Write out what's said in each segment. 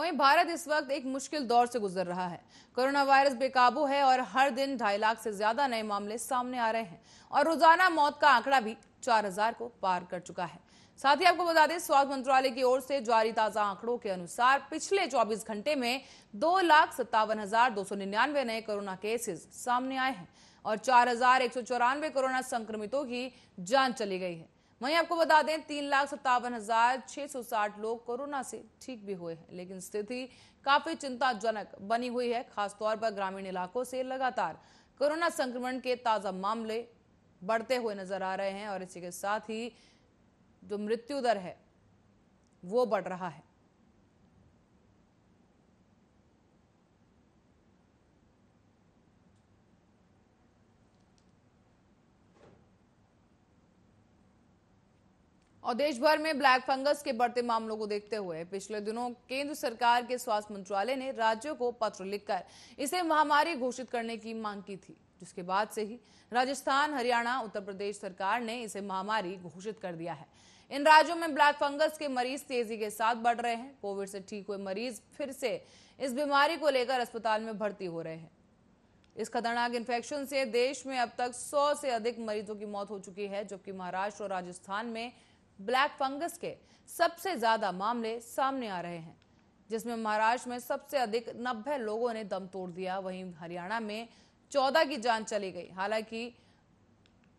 वहीं भारत इस वक्त एक मुश्किल दौर से गुजर रहा है कोरोना वायरस बेकाबू है और हर दिन ढाई लाख से ज्यादा नए मामले सामने आ रहे हैं और रोजाना मौत का आंकड़ा भी चार हजार को पार कर चुका है साथ ही आपको बता दें स्वास्थ्य मंत्रालय की ओर से जारी ताजा आंकड़ों के अनुसार पिछले 24 घंटे में दो लाख सत्तावन हजार दो सौ निन्यानवे नए कोरोना केसेस सामने आए हैं और चार हजार एक सौ चौरानवे कोरोना संक्रमितों की जान चली गई है वहीं आपको बता दें तीन लाख सत्तावन हजार छह सौ साठ लोग कोरोना से ठीक भी हुए हैं लेकिन स्थिति काफी चिंताजनक बनी हुई है खासतौर पर ग्रामीण इलाकों से लगातार कोरोना संक्रमण के ताजा मामले बढ़ते हुए नजर आ रहे हैं और इसी के साथ ही जो मृत्यु दर है वो बढ़ रहा है और देश भर में ब्लैक फंगस के बढ़ते मामलों को देखते हुए पिछले दिनों केंद्र सरकार के स्वास्थ्य मंत्रालय ने राज्यों को पत्र लिखकर इसे महामारी घोषित करने की मांग की थी जिसके बाद से ही राजस्थान हरियाणा उत्तर प्रदेश सरकार ने इसे महामारी घोषित कर दिया है इन राज्यों में ब्लैक फंगस के मरीज तेजी के साथ बढ़ रहे हैं कोविड से ठीक हुए मरीज फिर से इस बीमारी को लेकर अस्पताल में भर्ती हो रहे हैं इस खतरनाक इन्फेक्शन से देश में अब तक 100 से अधिक मरीजों की मौत हो चुकी है जबकि महाराष्ट्र और राजस्थान में ब्लैक फंगस के सबसे ज्यादा मामले सामने आ रहे हैं जिसमें महाराष्ट्र में सबसे अधिक नब्बे लोगों ने दम तोड़ दिया वहीं हरियाणा में चौदह की जान चली गई हालांकि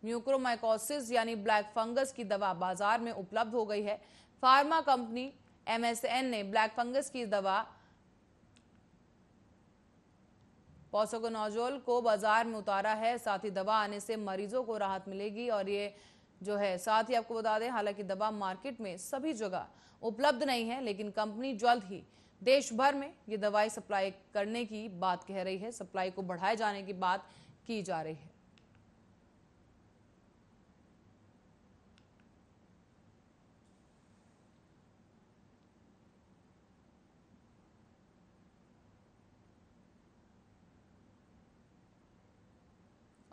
म्यूक्रोमाइकोसिस यानी ब्लैक फंगस की दवा बाजार में उपलब्ध हो गई है फार्मा कंपनी एमएसएन ने ब्लैक फंगस की दवा पॉसोकोनोजोल को बाजार में उतारा है साथ ही दवा आने से मरीजों को राहत मिलेगी और ये जो है साथ ही आपको बता दें हालांकि दवा मार्केट में सभी जगह उपलब्ध नहीं है लेकिन कंपनी जल्द ही देश भर में ये दवाई सप्लाई करने की बात कह रही है सप्लाई को बढ़ाए जाने की बात की जा रही है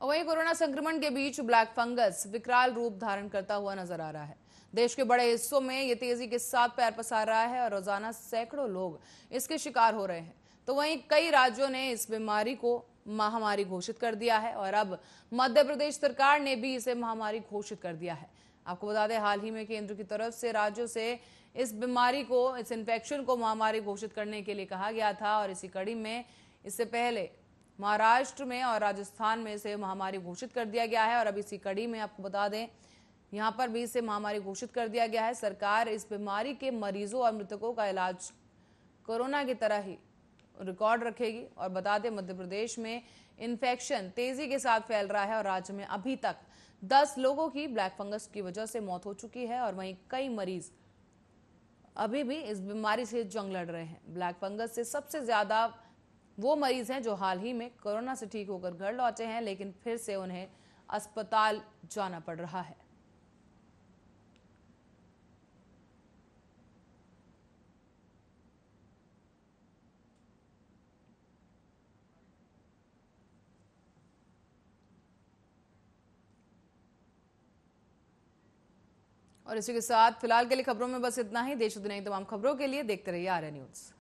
और वहीं कोरोना संक्रमण के बीच ब्लैक फंगस विकराल रूप धारण करता हुआ नजर आ रहा है देश के बड़े हिस्सों में ये तेजी के साथ पैर पसार रहा है और रोजाना सैकड़ों लोग इसके शिकार हो रहे हैं तो वहीं कई राज्यों ने इस बीमारी को महामारी घोषित कर दिया है और अब मध्य प्रदेश सरकार ने भी इसे महामारी घोषित कर दिया है आपको बता दें हाल ही में केंद्र की तरफ से राज्यों से इस बीमारी को इस इन्फेक्शन को महामारी घोषित करने के लिए कहा गया था और इसी कड़ी में इससे पहले महाराष्ट्र में और राजस्थान में इसे महामारी घोषित कर दिया गया है और अब इसी कड़ी में आपको बता दें यहाँ पर भी इसे महामारी घोषित कर दिया गया है सरकार इस बीमारी के मरीजों और मृतकों का इलाज कोरोना की तरह ही रिकॉर्ड रखेगी और बता दें मध्य प्रदेश में इन्फेक्शन तेजी के साथ फैल रहा है और राज्य में अभी तक 10 लोगों की ब्लैक फंगस की वजह से मौत हो चुकी है और वहीं कई मरीज अभी भी इस बीमारी से जंग लड़ रहे हैं ब्लैक फंगस से सबसे ज्यादा वो मरीज हैं जो हाल ही में कोरोना से ठीक होकर घर लौटे हैं लेकिन फिर से उन्हें अस्पताल जाना पड़ रहा है और इसी के साथ फिलहाल के लिए खबरों में बस इतना ही देश दुनिया की तमाम खबरों के लिए देखते रहिए आर न्यूज